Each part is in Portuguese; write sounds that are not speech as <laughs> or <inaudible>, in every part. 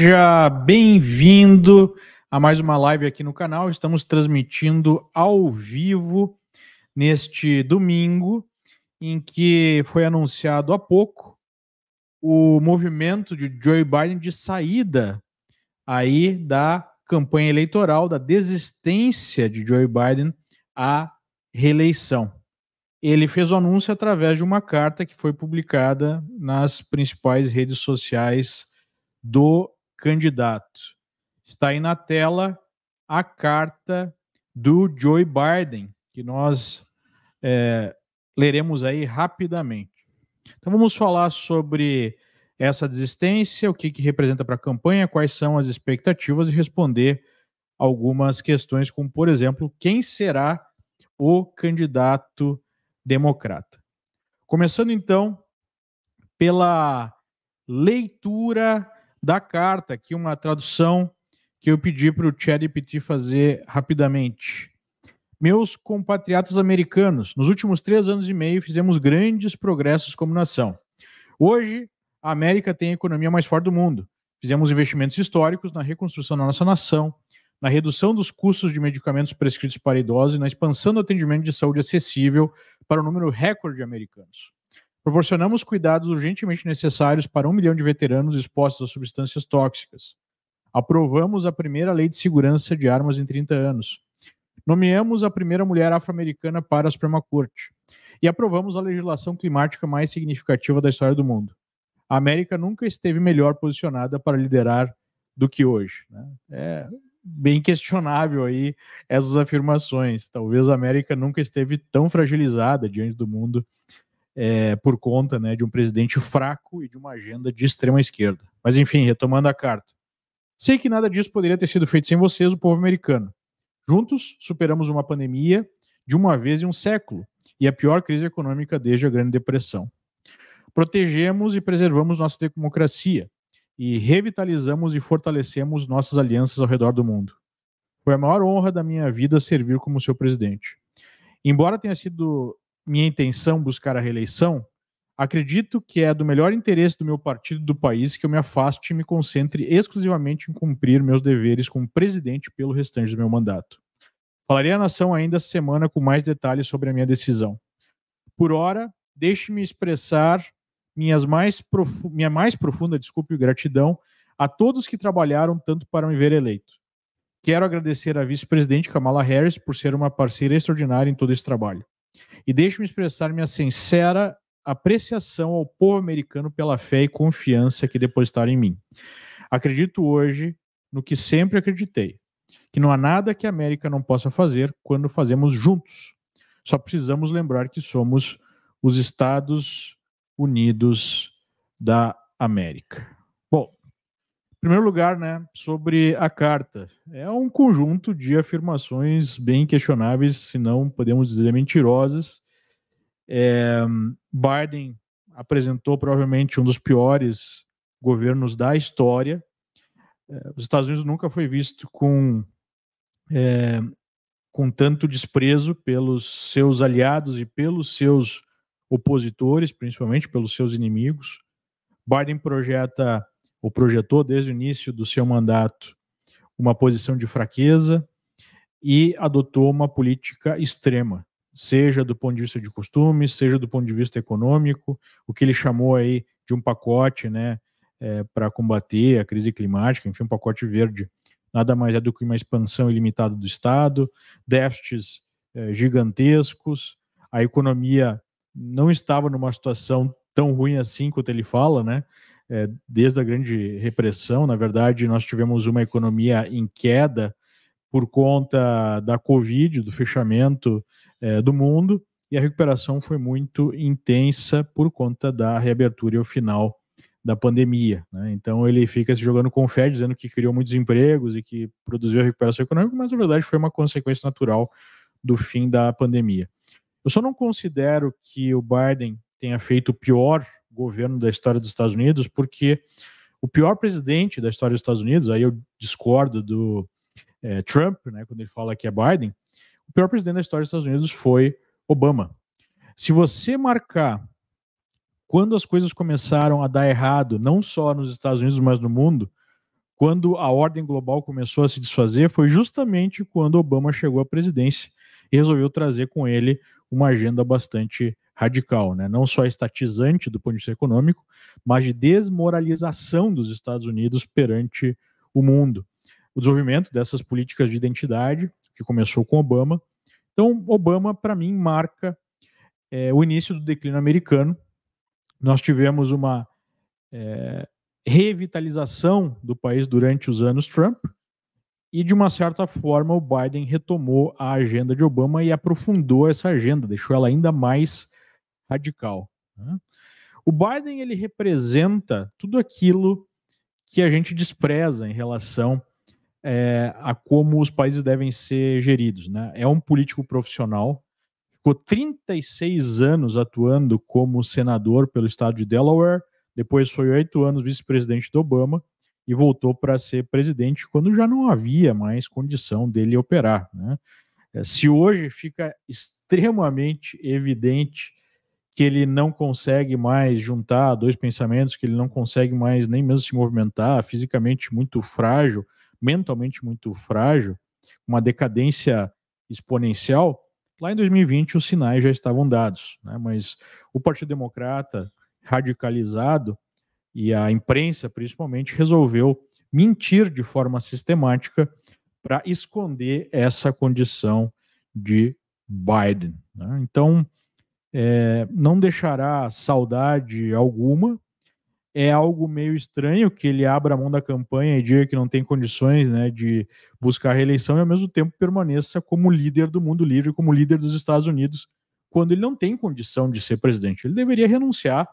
Seja bem-vindo a mais uma live aqui no canal. Estamos transmitindo ao vivo neste domingo, em que foi anunciado há pouco o movimento de Joe Biden de saída aí da campanha eleitoral, da desistência de Joe Biden à reeleição. Ele fez o anúncio através de uma carta que foi publicada nas principais redes sociais do candidato. Está aí na tela a carta do Joe Biden, que nós é, leremos aí rapidamente. Então vamos falar sobre essa desistência, o que, que representa para a campanha, quais são as expectativas e responder algumas questões, como por exemplo, quem será o candidato democrata. Começando então pela leitura da carta, aqui uma tradução que eu pedi para o ChatGPT fazer rapidamente. Meus compatriotas americanos, nos últimos três anos e meio fizemos grandes progressos como nação. Hoje, a América tem a economia mais forte do mundo. Fizemos investimentos históricos na reconstrução da nossa nação, na redução dos custos de medicamentos prescritos para idosos e na expansão do atendimento de saúde acessível para um número recorde de americanos. Proporcionamos cuidados urgentemente necessários para um milhão de veteranos expostos a substâncias tóxicas. Aprovamos a primeira lei de segurança de armas em 30 anos. Nomeamos a primeira mulher afro-americana para a Suprema Corte. E aprovamos a legislação climática mais significativa da história do mundo. A América nunca esteve melhor posicionada para liderar do que hoje. Né? É bem questionável aí essas afirmações. Talvez a América nunca esteve tão fragilizada diante do mundo é, por conta né, de um presidente fraco e de uma agenda de extrema esquerda. Mas enfim, retomando a carta. Sei que nada disso poderia ter sido feito sem vocês, o povo americano. Juntos, superamos uma pandemia de uma vez em um século e a pior crise econômica desde a Grande Depressão. Protegemos e preservamos nossa democracia e revitalizamos e fortalecemos nossas alianças ao redor do mundo. Foi a maior honra da minha vida servir como seu presidente. Embora tenha sido minha intenção buscar a reeleição, acredito que é do melhor interesse do meu partido e do país que eu me afaste e me concentre exclusivamente em cumprir meus deveres como presidente pelo restante do meu mandato. Falarei à nação ainda essa semana com mais detalhes sobre a minha decisão. Por ora, deixe-me expressar minhas mais minha mais profunda desculpa e gratidão a todos que trabalharam tanto para me ver eleito. Quero agradecer à vice-presidente Kamala Harris por ser uma parceira extraordinária em todo esse trabalho. E deixe-me expressar minha sincera apreciação ao povo americano pela fé e confiança que depositaram em mim. Acredito hoje no que sempre acreditei, que não há nada que a América não possa fazer quando fazemos juntos. Só precisamos lembrar que somos os Estados Unidos da América primeiro lugar, né, sobre a carta. É um conjunto de afirmações bem questionáveis, se não podemos dizer mentirosas. É, Biden apresentou provavelmente um dos piores governos da história. É, os Estados Unidos nunca foi visto com, é, com tanto desprezo pelos seus aliados e pelos seus opositores, principalmente pelos seus inimigos. Biden projeta ou projetou desde o início do seu mandato uma posição de fraqueza e adotou uma política extrema, seja do ponto de vista de costumes, seja do ponto de vista econômico, o que ele chamou aí de um pacote, né, é, para combater a crise climática, enfim, um pacote verde, nada mais é do que uma expansão ilimitada do Estado, déficits é, gigantescos, a economia não estava numa situação tão ruim assim quanto ele fala, né? é, desde a grande repressão. Na verdade, nós tivemos uma economia em queda por conta da Covid, do fechamento é, do mundo, e a recuperação foi muito intensa por conta da reabertura e o final da pandemia. Né? Então ele fica se jogando com fé, dizendo que criou muitos empregos e que produziu a recuperação econômica, mas na verdade foi uma consequência natural do fim da pandemia. Eu só não considero que o Biden tenha feito pior governo da história dos Estados Unidos, porque o pior presidente da história dos Estados Unidos, aí eu discordo do é, Trump, né, quando ele fala que é Biden, o pior presidente da história dos Estados Unidos foi Obama. Se você marcar quando as coisas começaram a dar errado, não só nos Estados Unidos, mas no mundo, quando a ordem global começou a se desfazer, foi justamente quando Obama chegou à presidência e resolveu trazer com ele uma agenda bastante radical, né? não só estatizante do ponto de vista econômico, mas de desmoralização dos Estados Unidos perante o mundo. O desenvolvimento dessas políticas de identidade, que começou com Obama. Então, Obama, para mim, marca é, o início do declínio americano. Nós tivemos uma é, revitalização do país durante os anos Trump, e de uma certa forma o Biden retomou a agenda de Obama e aprofundou essa agenda, deixou ela ainda mais radical. Né? O Biden ele representa tudo aquilo que a gente despreza em relação é, a como os países devem ser geridos. Né? É um político profissional, ficou 36 anos atuando como senador pelo estado de Delaware, depois foi oito anos vice-presidente do Obama e voltou para ser presidente quando já não havia mais condição dele operar. Né? É, se hoje fica extremamente evidente que ele não consegue mais juntar dois pensamentos, que ele não consegue mais nem mesmo se movimentar, fisicamente muito frágil, mentalmente muito frágil, uma decadência exponencial, lá em 2020 os sinais já estavam dados. Né? Mas o Partido Democrata, radicalizado, e a imprensa principalmente, resolveu mentir de forma sistemática para esconder essa condição de Biden. Né? Então, é, não deixará saudade alguma. É algo meio estranho que ele abra a mão da campanha e diga que não tem condições né, de buscar reeleição e, ao mesmo tempo, permaneça como líder do mundo livre, como líder dos Estados Unidos, quando ele não tem condição de ser presidente. Ele deveria renunciar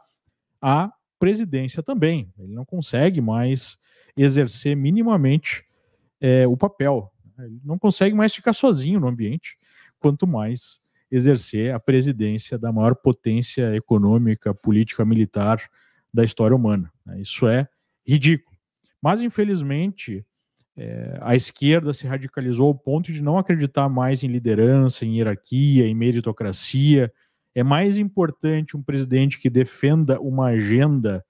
à presidência também. Ele não consegue mais exercer minimamente é, o papel. Ele não consegue mais ficar sozinho no ambiente, quanto mais exercer a presidência da maior potência econômica, política, militar da história humana. Né? Isso é ridículo. Mas, infelizmente, é, a esquerda se radicalizou ao ponto de não acreditar mais em liderança, em hierarquia, em meritocracia. É mais importante um presidente que defenda uma agenda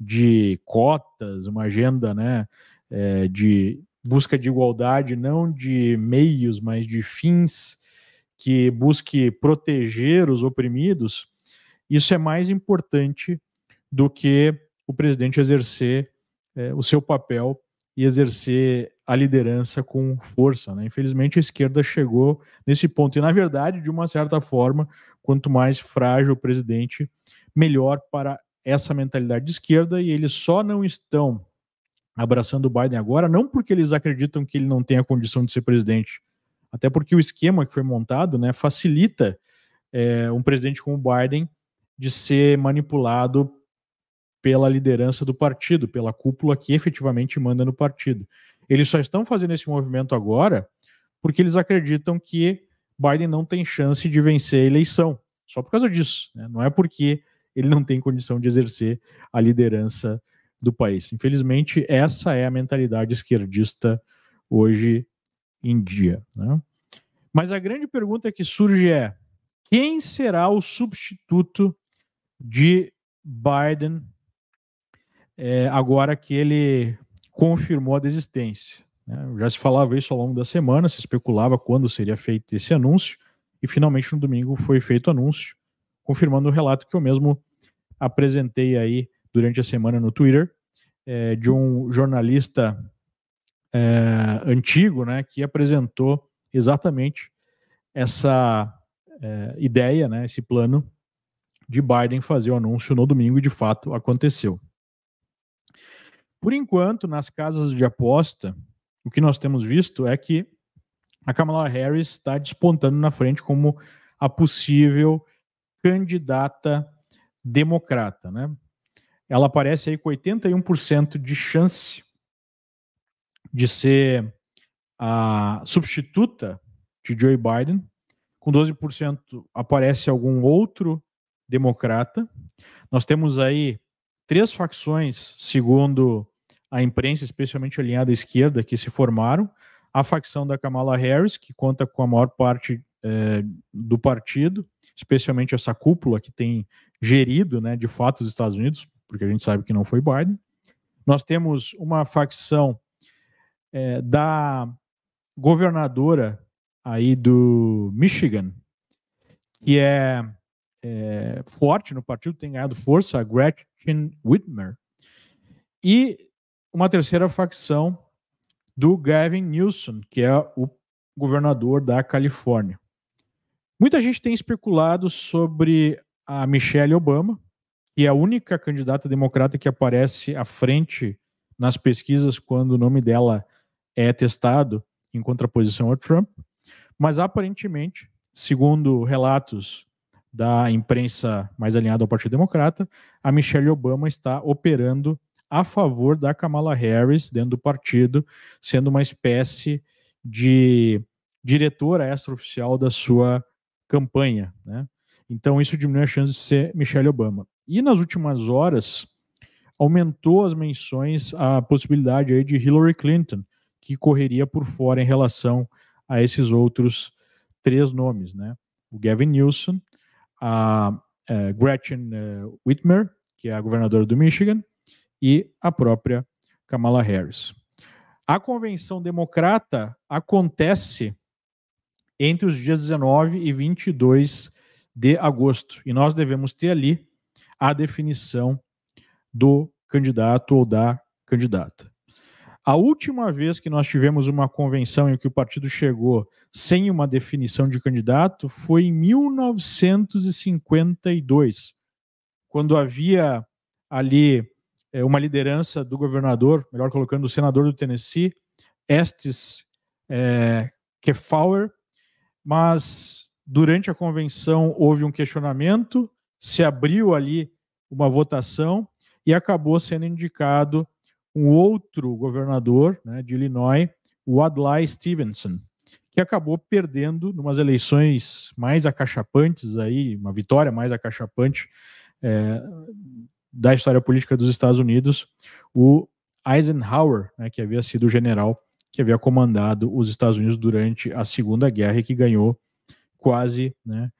de cotas, uma agenda né, é, de busca de igualdade, não de meios, mas de fins, que busque proteger os oprimidos, isso é mais importante do que o presidente exercer é, o seu papel e exercer a liderança com força. Né? Infelizmente, a esquerda chegou nesse ponto. E, na verdade, de uma certa forma, quanto mais frágil o presidente, melhor para essa mentalidade de esquerda. E eles só não estão abraçando o Biden agora, não porque eles acreditam que ele não tenha condição de ser presidente, até porque o esquema que foi montado né, facilita é, um presidente como Biden de ser manipulado pela liderança do partido, pela cúpula que efetivamente manda no partido. Eles só estão fazendo esse movimento agora porque eles acreditam que Biden não tem chance de vencer a eleição. Só por causa disso. Né? Não é porque ele não tem condição de exercer a liderança do país. Infelizmente, essa é a mentalidade esquerdista hoje em dia. Né? Mas a grande pergunta que surge é: quem será o substituto de Biden é, agora que ele confirmou a desistência? Né? Já se falava isso ao longo da semana, se especulava quando seria feito esse anúncio, e finalmente no domingo foi feito o anúncio, confirmando o relato que eu mesmo apresentei aí durante a semana no Twitter, é, de um jornalista é, antigo, né, que apresentou exatamente essa é, ideia, né, esse plano de Biden fazer o anúncio no domingo e de fato aconteceu. Por enquanto, nas casas de aposta, o que nós temos visto é que a Kamala Harris está despontando na frente como a possível candidata democrata, né? Ela aparece aí com 81% de chance de ser a substituta de Joe Biden. Com 12% aparece algum outro democrata. Nós temos aí três facções, segundo a imprensa, especialmente alinhada à esquerda, que se formaram. A facção da Kamala Harris, que conta com a maior parte é, do partido, especialmente essa cúpula que tem gerido, né, de fato, os Estados Unidos, porque a gente sabe que não foi Biden. Nós temos uma facção é, da governadora aí do Michigan, que é, é, forte no partido, tem ganhado força, a Gretchen Whitmer, e uma terceira facção do Gavin Newsom, que é o governador da Califórnia. Muita gente tem especulado sobre a Michelle Obama, que é a única candidata democrata que aparece à frente nas pesquisas quando o nome dela é é testado em contraposição ao Trump, mas aparentemente, segundo relatos da imprensa mais alinhada ao Partido Democrata, a Michelle Obama está operando a favor da Kamala Harris dentro do partido, sendo uma espécie de diretora extraoficial da sua campanha. Né? Então, isso diminui a chance de ser Michelle Obama. E nas últimas horas, aumentou as menções à possibilidade aí de Hillary Clinton, que correria por fora em relação a esses outros três nomes, né? O Gavin Newsom, a, a é, Gretchen é, Whitmer, que é a governadora do Michigan, e a própria Kamala Harris. A convenção democrata acontece entre os dias 19 e 22 de agosto, e nós devemos ter ali a definição do candidato ou da candidata. A última vez que nós tivemos uma convenção em que o partido chegou sem uma definição de candidato foi em 1952, quando havia ali é, uma liderança do governador, melhor colocando, o senador do Tennessee, Estes é, eh, Kefauer, mas durante a convenção houve um questionamento, se abriu ali uma votação e acabou sendo indicado um outro governador né, de Illinois, o Adlai Stevenson, que acabou perdendo numas eleições mais acachapantes aí, uma vitória mais acachapante é, da história política dos Estados Unidos, o Eisenhower, né, que havia sido o general que havia comandado os Estados Unidos durante a Segunda Guerra e que ganhou quase né,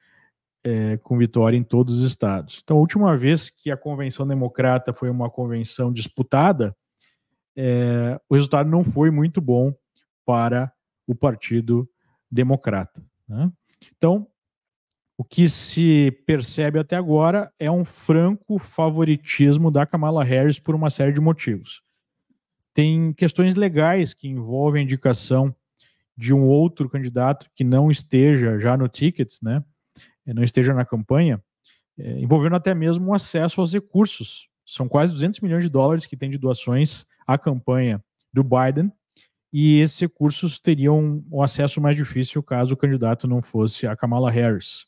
é, com vitória em todos os estados. Então, a última vez que a convenção democrata foi uma convenção disputada é, o resultado não foi muito bom para o Partido Democrata. Né? Então, o que se percebe até agora é um franco favoritismo da Kamala Harris por uma série de motivos. Tem questões legais que envolvem a indicação de um outro candidato que não esteja já no ticket, né? Eh, não esteja na campanha, eh, envolvendo até mesmo o acesso aos recursos. São quase 200 milhões de dólares que tem de doações a campanha do Biden, e esses recursos teriam o um acesso mais difícil caso o candidato não fosse a Kamala Harris.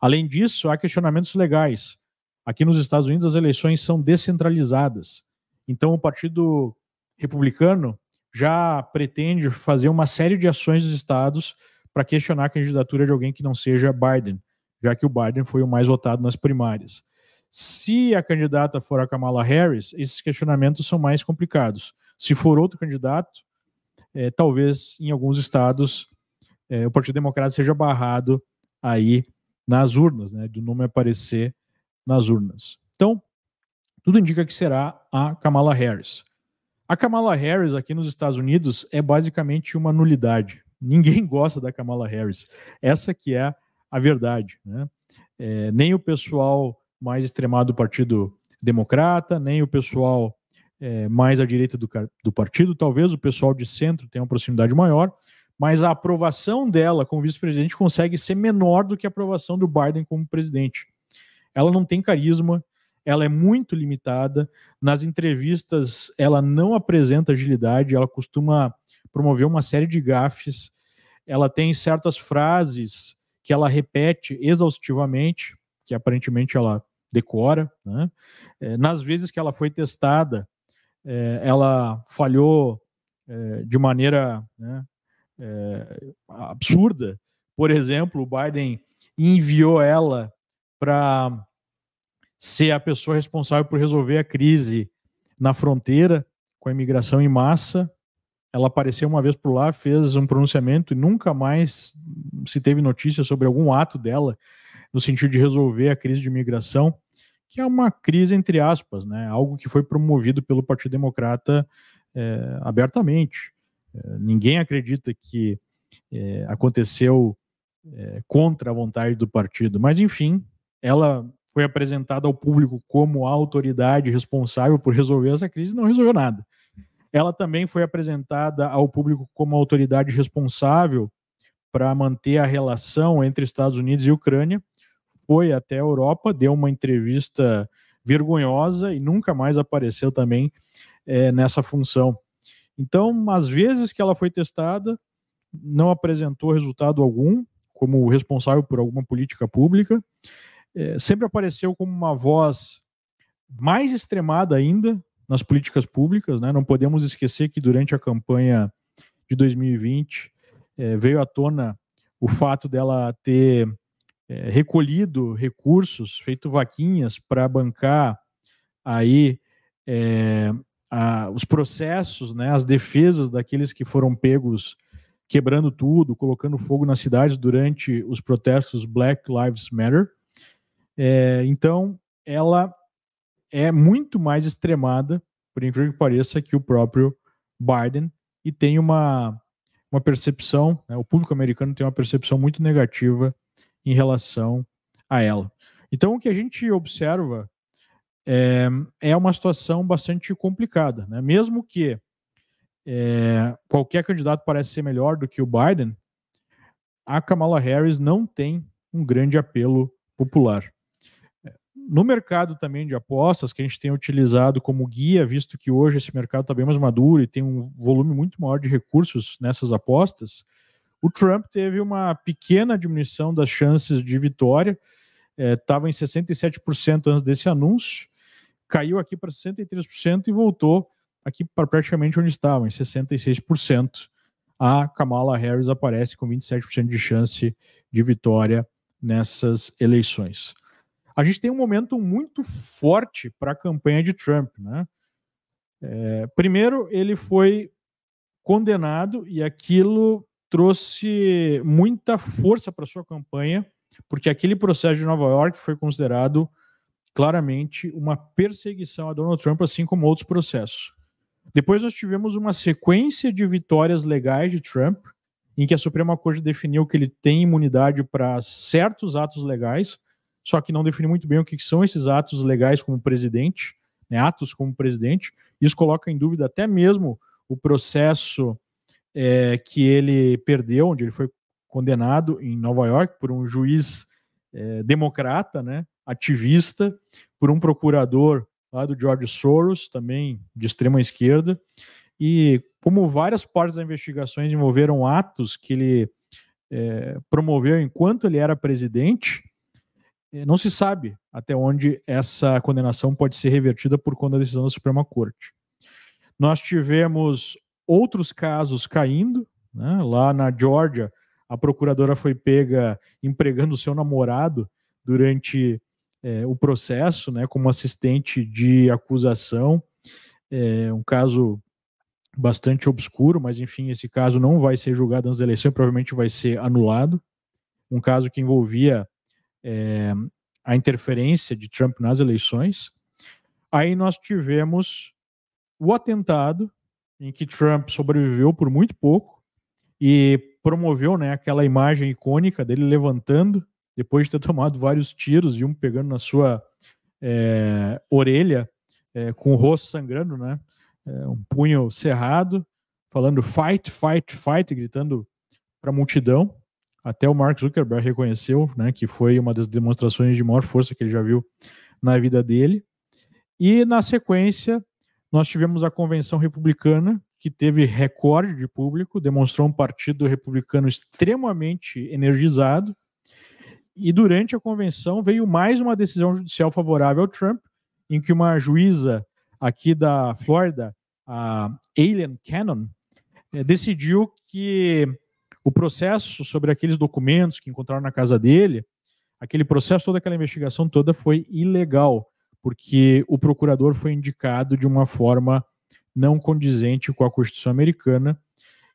Além disso, há questionamentos legais. Aqui nos Estados Unidos, as eleições são descentralizadas. Então, o Partido Republicano já pretende fazer uma série de ações dos estados para questionar a candidatura de alguém que não seja Biden, já que o Biden foi o mais votado nas primárias. Se a candidata for a Kamala Harris, esses questionamentos são mais complicados. Se for outro candidato, é, talvez em alguns estados é, o Partido Democrata seja barrado aí nas urnas, né, do nome aparecer nas urnas. Então, tudo indica que será a Kamala Harris. A Kamala Harris aqui nos Estados Unidos é basicamente uma nulidade. Ninguém <laughs> gosta da Kamala Harris. Essa que é a verdade. Né? É, nem o pessoal mais extremado do Partido Democrata, nem o pessoal é, mais à direita do, do, partido, talvez o pessoal de centro tenha uma proximidade maior, mas a aprovação dela como vice-presidente consegue ser menor do que a aprovação do Biden como presidente. Ela não tem carisma, ela é muito limitada, nas entrevistas ela não apresenta agilidade, ela costuma promover uma série de gafes, ela tem certas frases que ela repete exaustivamente, que aparentemente ela decora. Né? É, nas vezes que ela foi testada, é, ela falhou é, de maneira né, é, absurda. Por exemplo, o Biden enviou ela para ser a pessoa responsável por resolver a crise na fronteira com a imigração em massa. Ela apareceu uma vez por lá, fez um pronunciamento e nunca mais se teve notícia sobre algum ato dela no sentido de resolver a crise de imigração, que é uma crise entre aspas, né? Algo que foi promovido pelo Partido Democrata é, abertamente. É, ninguém acredita que é, aconteceu contra a vontade do partido, mas enfim, ela foi apresentada ao público como a autoridade responsável por resolver essa crise e não resolveu nada. Ela também foi apresentada ao público como a autoridade responsável para manter a relação entre Estados Unidos e Ucrânia, foi até a Europa, deu uma entrevista vergonhosa e nunca mais apareceu também é, nessa função. Então, às vezes que ela foi testada, não apresentou resultado algum como responsável por alguma política pública, é, sempre apareceu como uma voz mais extremada ainda nas políticas públicas. Né? Não podemos esquecer que durante a campanha de 2020 é, eh, veio à tona o fato dela ter é, recolhido recursos, feito vaquinhas para bancar aí é, a, os processos, né, as defesas daqueles que foram pegos quebrando tudo, colocando fogo nas cidades durante os protestos Black Lives Matter. É, então, ela é muito mais extremada, por incrível que pareça, que o próprio Biden e tem uma, uma percepção, né, o público americano tem uma percepção muito negativa em relação a ela. Então, o que a gente observa é, é uma situação bastante complicada, né? mesmo que é, qualquer candidato parece ser melhor do que o Biden, a Kamala Harris não tem um grande apelo popular. No mercado também de apostas, que a gente tem utilizado como guia, visto que hoje esse mercado está bem mais maduro e tem um volume muito maior de recursos nessas apostas, o Trump teve uma pequena diminuição das chances de vitória, estava é, em 67% antes desse anúncio, caiu aqui para 63% e voltou aqui para praticamente onde estava, em 66%. A Kamala Harris aparece com 27% de chance de vitória nessas eleições. A gente tem um momento muito forte para a campanha de Trump, né? É, primeiro, ele foi condenado e aquilo trouxe muita força para sua campanha, porque aquele processo de Nova York foi considerado claramente uma perseguição a Donald Trump, assim como outros processos. Depois nós tivemos uma sequência de vitórias legais de Trump, em que a Suprema Corte definiu que ele tem imunidade para certos atos legais, só que não definiu muito bem o que são esses atos legais como presidente, né, atos como presidente. Isso coloca em dúvida até mesmo o processo é, que ele perdeu, onde ele foi condenado em Nova York por um juiz é, democrata, né, ativista, por um procurador lá do George Soros, também de extrema esquerda. E como várias partes das investigações envolveram atos que ele é, promoveu enquanto ele era presidente, é, não se sabe até onde essa condenação pode ser revertida por conta da decisão da Suprema Corte. Nós tivemos outros casos caindo. Né? Lá na Georgia, a procuradora foi pega empregando o seu namorado durante é, o processo, né, como assistente de acusação. É um caso bastante obscuro, mas enfim, esse caso não vai ser julgado nas eleições e provavelmente vai ser anulado. Um caso que envolvia é, a interferência de Trump nas eleições. Aí nós tivemos o atentado em que Trump sobreviveu por muito pouco e promoveu né, aquela imagem icônica dele levantando, depois de ter <laughs> tomado vários tiros e um pegando na sua é, orelha, é, com o rosto sangrando, né, é, um punho cerrado, falando fight, fight, fight, gritando para a multidão. Até o Mark Zuckerberg reconheceu né, que foi uma das demonstrações de maior força que ele já viu na vida dele. E na sequência, nós tivemos a convenção republicana, que teve recorde de público, demonstrou um partido republicano extremamente energizado. E durante a convenção veio mais uma decisão judicial favorável ao Trump, em que uma juíza aqui da Flórida, a Aileen Cannon, eh, decidiu que o processo sobre aqueles documentos que encontraram na casa dele, aquele processo, toda aquela investigação toda foi ilegal porque o procurador foi indicado de uma forma não condizente com a Constituição americana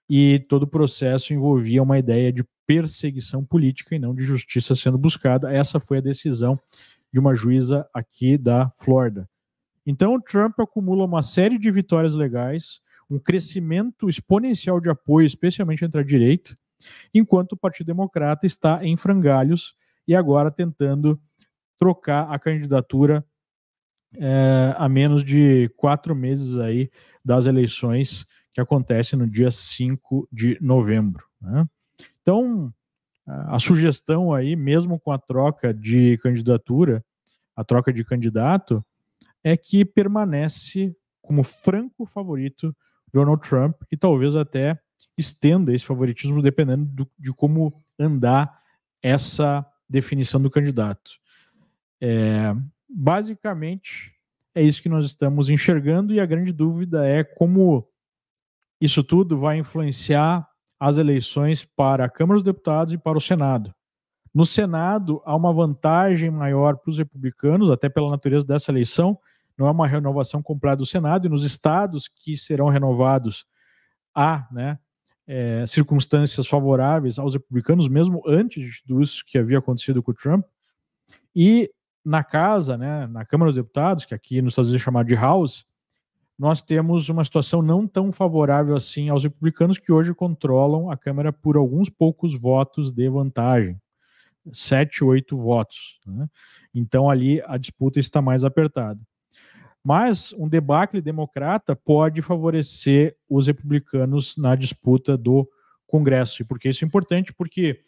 e todo o processo envolvia uma ideia de perseguição política e não de justiça sendo buscada. Essa foi a decisão de uma juíza aqui da Flórida. Então, Trump acumula uma série de vitórias legais, um crescimento exponencial de apoio, especialmente entre a direita, enquanto o Partido Democrata está em frangalhos e agora tentando trocar a candidatura é, a menos de quatro meses aí das eleições que acontecem no dia 5 de novembro. Né? Então, a sugestão aí, mesmo com a troca de candidatura, a troca de candidato, é que permanece como franco favorito Donald Trump e talvez até estenda esse favoritismo dependendo do, de como andar essa definição do candidato. É, basicamente é isso que nós estamos enxergando e a grande dúvida é como isso tudo vai influenciar as eleições para a Câmara dos Deputados e para o Senado. No Senado, há uma vantagem maior para os republicanos, até pela natureza dessa eleição, não é uma renovação completa do Senado, e nos estados que serão renovados há né, é, circunstâncias favoráveis aos republicanos, mesmo antes isso que havia acontecido com o Trump. E na casa, né, na Câmara dos Deputados, que aqui nos Estados Unidos é chamado de House, nós temos uma situação não tão favorável assim aos republicanos que hoje controlam a Câmara por alguns poucos votos de vantagem. Sete, oito votos. Né? Então ali a disputa está mais apertada. Mas um debacle democrata pode favorecer os republicanos na disputa do Congresso. E por que isso é importante? Porque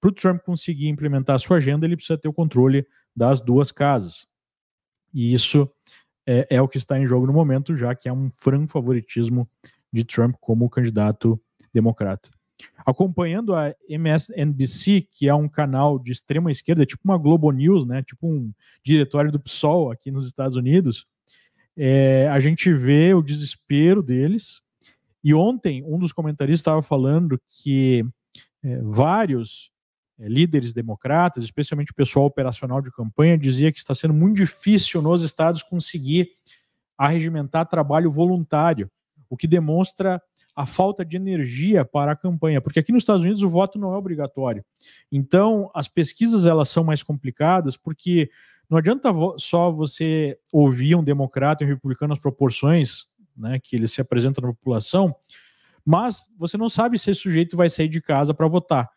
para o Trump conseguir implementar a sua agenda, ele precisa ter o controle das duas casas. E isso é, é, o que está em jogo no momento, já que há é um franco favoritismo de Trump como candidato democrata. Acompanhando a MSNBC, que é um canal de extrema esquerda, tipo uma Globo News, né, tipo um diretório do PSOL aqui nos Estados Unidos, é, a gente vê o desespero deles. E ontem, um dos comentaristas estava falando que é, vários é, líderes democratas, especialmente o pessoal operacional de campanha, dizia que está sendo muito difícil nos estados conseguir arregimentar trabalho voluntário, o que demonstra a falta de energia para a campanha, porque aqui nos Estados Unidos o voto não é obrigatório. Então, as pesquisas elas são mais complicadas porque não adianta só você ouvir um democrata e um republicano as proporções né, que ele se apresenta na população, mas você não sabe se esse sujeito vai sair de casa para votar.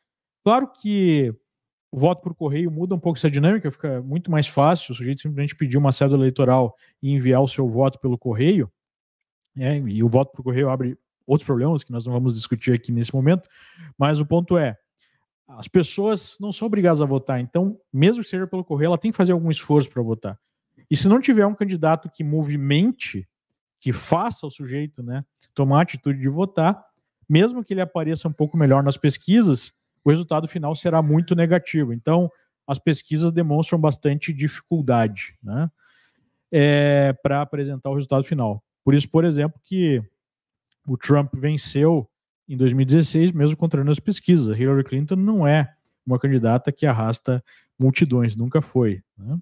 Claro que o voto por correio muda um pouco essa dinâmica, fica muito mais fácil o sujeito simplesmente pedir uma cédula eleitoral e enviar o seu voto pelo correio, né? e o voto por correio abre outros problemas que nós não vamos discutir aqui nesse momento, mas o ponto é, as pessoas não são obrigadas a votar, então, mesmo que seja pelo correio, ela tem que fazer algum esforço para votar. E se não tiver um candidato que movimente, que faça o sujeito né, tomar a atitude de votar, mesmo que ele apareça um pouco melhor nas pesquisas, o resultado final será muito negativo. Então, as pesquisas demonstram bastante dificuldade né, é, para apresentar o resultado final. Por isso, por exemplo, que o Trump venceu em 2016, mesmo contrariando as pesquisas. Hillary Clinton não é uma candidata que arrasta multidões, nunca foi. Né?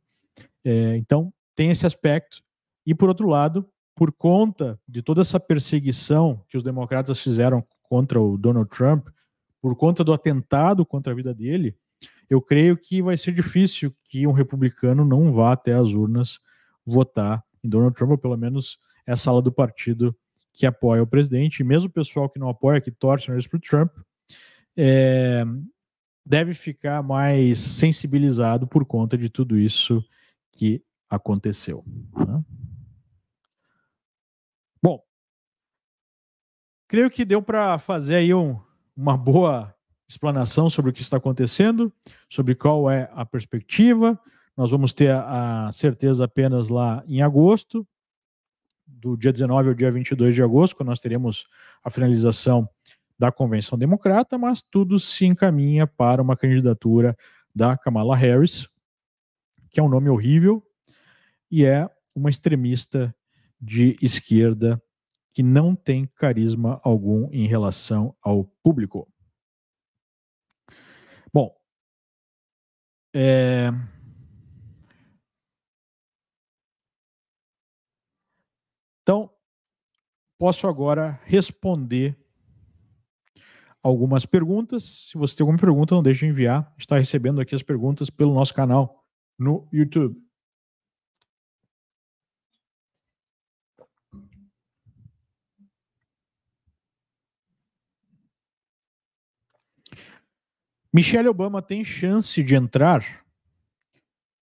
É, então, tem esse aspecto. E, por outro lado, por conta de toda essa perseguição que os democratas fizeram contra o Donald Trump, por conta do atentado contra a vida dele, eu creio que vai ser difícil que um republicano não vá até as urnas votar em Donald Trump, ou pelo menos é a sala do partido que apoia o presidente, e mesmo o pessoal que não apoia, que torce para Trump, é, deve ficar mais sensibilizado por conta de tudo isso que aconteceu. Né? Bom, creio que deu para fazer aí um, uma boa explanação sobre o que está acontecendo, sobre qual é a perspectiva. Nós vamos ter a certeza apenas lá em agosto, do dia 19 ao dia 22 de agosto, quando nós teremos a finalização da Convenção Democrata, mas tudo se encaminha para uma candidatura da Kamala Harris, que é um nome horrível e é uma extremista de esquerda que não tem carisma algum em relação ao público. Bom, é... então posso agora responder algumas perguntas. Se você tem alguma pergunta, não deixe de enviar. Está recebendo aqui as perguntas pelo nosso canal no YouTube. Michelle Obama tem chance de entrar?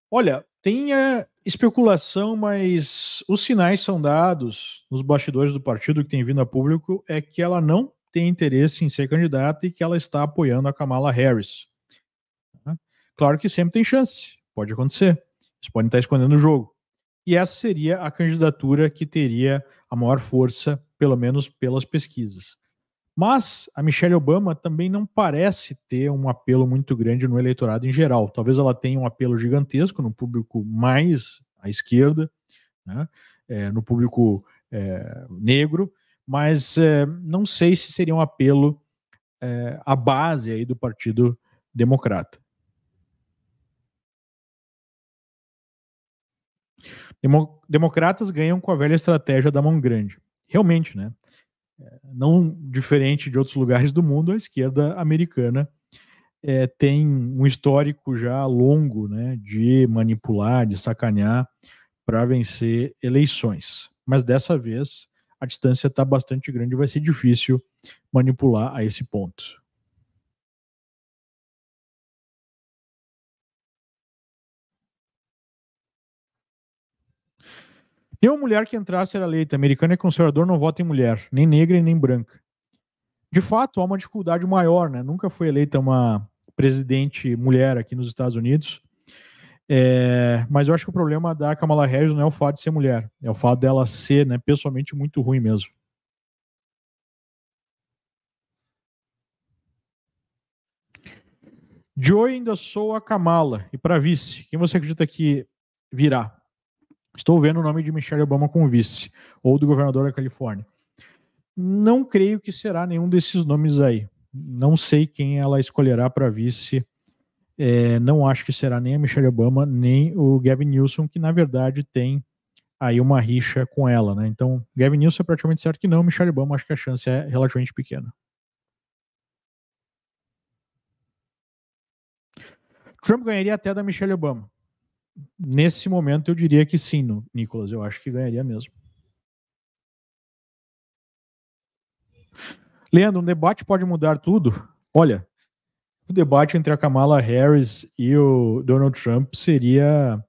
Olha, tem é, especulação, mas os sinais são dados nos bastidores do partido que tem vindo a público é que ela não tem interesse em ser candidata e que ela está apoiando a Kamala Harris. Né? Claro que sempre tem chance, pode acontecer. Eles podem estar escondendo o jogo. E essa seria a candidatura que teria a maior força, pelo menos pelas pesquisas. Mas a Michelle Obama também não parece ter um apelo muito grande no eleitorado em geral. Talvez ela tenha um apelo gigantesco no público mais à esquerda, né? é, no público é, negro, mas é, não sei se seria um apelo é, à base aí do Partido Democrata. democratas ganham com a velha estratégia da mão grande. Realmente, né? não diferente de outros lugares do mundo, a esquerda americana é, tem um histórico já longo né, de manipular, de sacanear para vencer eleições. Mas dessa vez a distância está bastante grande, e vai ser difícil manipular a esse ponto. Deu mulher que entrasse era eleita. Americano é conservador, não vota em mulher, nem negra e nem branca. De fato, há uma dificuldade maior, né? Nunca foi eleita uma presidente mulher aqui nos Estados Unidos. É, mas eu acho que o problema da Kamala Harris não é o fato de ser mulher, é o fato dela ser, né, pessoalmente muito ruim mesmo. Joe ainda sou a Kamala e para vice, quem você acredita que virá? Estou vendo o nome de Michelle Obama como vice, ou do governador da Califórnia. Não creio que será nenhum desses nomes aí. Não sei quem ela escolherá para vice. É, não acho que será nem a Michelle Obama, nem o Gavin Newsom, que na verdade tem aí uma rixa com ela, né? Então, Gavin Newsom é praticamente certo que não, Michelle Obama acho que a chance é relativamente pequena. Trump ganharia até da Michelle Obama nesse momento eu diria que sim, Nicolas. Eu acho que ganharia mesmo. Leandro, um debate pode mudar tudo? Olha, o debate entre a Kamala Harris e o Donald Trump seria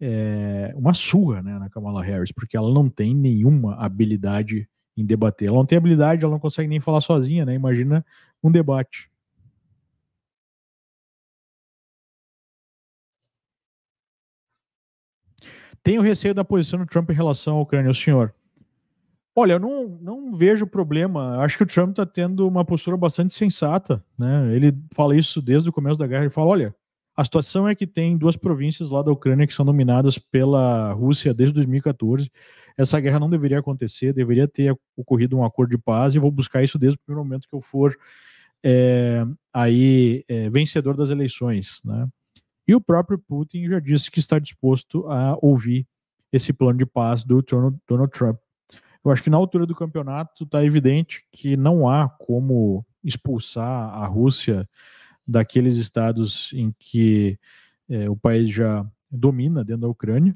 é, uma surra né, na Kamala Harris, porque ela não tem nenhuma habilidade em debater. Ela não tem habilidade, ela não consegue nem falar sozinha, né? Imagina um debate. Tenho receio da posição do Trump em relação à Ucrânia, o senhor. Olha, eu não, não vejo problema. Acho que o Trump está tendo uma postura bastante sensata. Né? Ele fala isso desde o começo da guerra. Ele fala: olha, a situação é que tem duas províncias lá da Ucrânia que são dominadas pela Rússia desde 2014. Essa guerra não deveria acontecer, deveria ter ocorrido um acordo de paz. E vou buscar isso desde o primeiro momento que eu for é, aí é, vencedor das eleições. Né? E o próprio Putin já disse que está disposto a ouvir esse plano de paz do Donald Trump. Eu acho que na altura do campeonato está evidente que não há como expulsar a Rússia daqueles estados em que é, o país já domina dentro da Ucrânia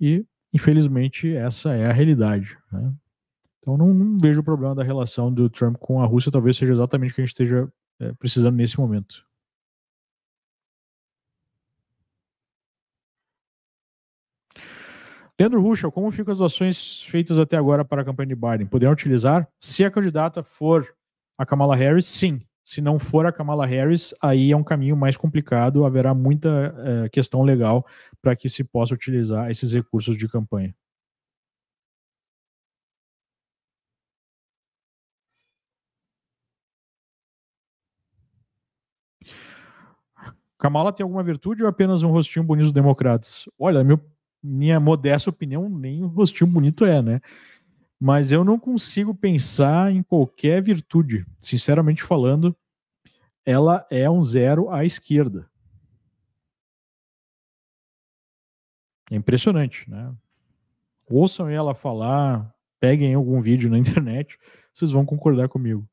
e, infelizmente, essa é a realidade. Né? Então, não, não, vejo o problema da relação do Trump com a Rússia, talvez seja exatamente o que a gente esteja é, precisando nesse momento. Leandro Ruschel, como ficam as doações feitas até agora para a campanha de Biden? Poderão utilizar? Se a candidata for a Kamala Harris, sim. Se não for a Kamala Harris, aí é um caminho mais complicado, haverá muita é, questão legal para que se possa utilizar esses recursos de campanha. Kamala tem alguma virtude ou apenas um rostinho bonito dos democratas? Olha, meu, minha modesta opinião, nem o rostinho bonito é, né? Mas eu não consigo pensar em qualquer virtude. Sinceramente falando, ela é um zero à esquerda. É impressionante, né? Ouçam ela falar, peguem algum vídeo na internet, vocês vão concordar comigo.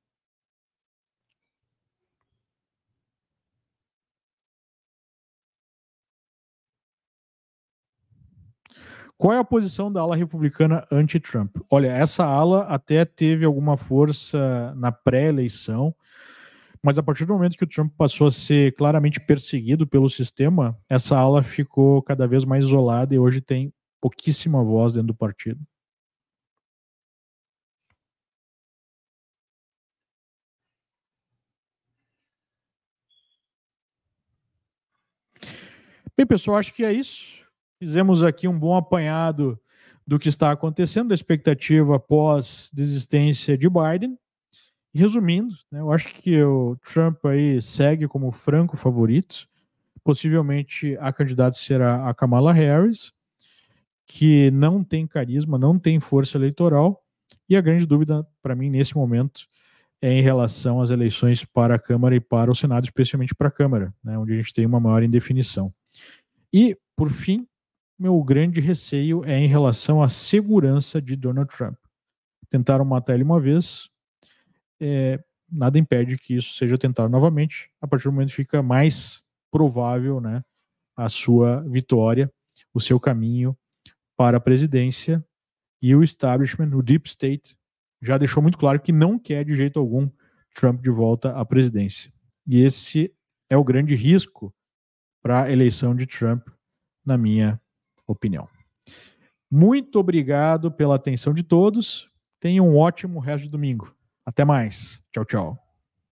Qual é a posição da ala republicana anti-Trump? Olha, essa ala até teve alguma força na pré-eleição, mas a partir do momento que o Trump passou a ser claramente perseguido pelo sistema, essa ala ficou cada vez mais isolada e hoje tem pouquíssima voz dentro do partido. Bem, pessoal, acho que é isso. Fizemos aqui um bom apanhado do que está acontecendo, da expectativa pós-desistência de Biden. Resumindo, né, eu acho que o Trump aí segue como franco favorito. Possivelmente a candidata será a Kamala Harris, que não tem carisma, não tem força eleitoral. E a grande dúvida para mim nesse momento é em relação às eleições para a Câmara e para o Senado, especialmente para a Câmara, né, onde a gente tem uma maior indefinição. E, por fim, meu grande receio é em relação à segurança de Donald Trump. Tentaram matar ele uma vez, é, nada impede que isso seja tentado novamente. A partir do momento que fica mais provável né, a sua vitória, o seu caminho para a presidência e o establishment, o deep state, já deixou muito claro que não quer de jeito algum Trump de volta à presidência. E esse é o grande risco para a eleição de Trump, na minha opinião. Muito obrigado pela atenção de todos. Tenham um ótimo resto de domingo. Até mais. Tchau, tchau.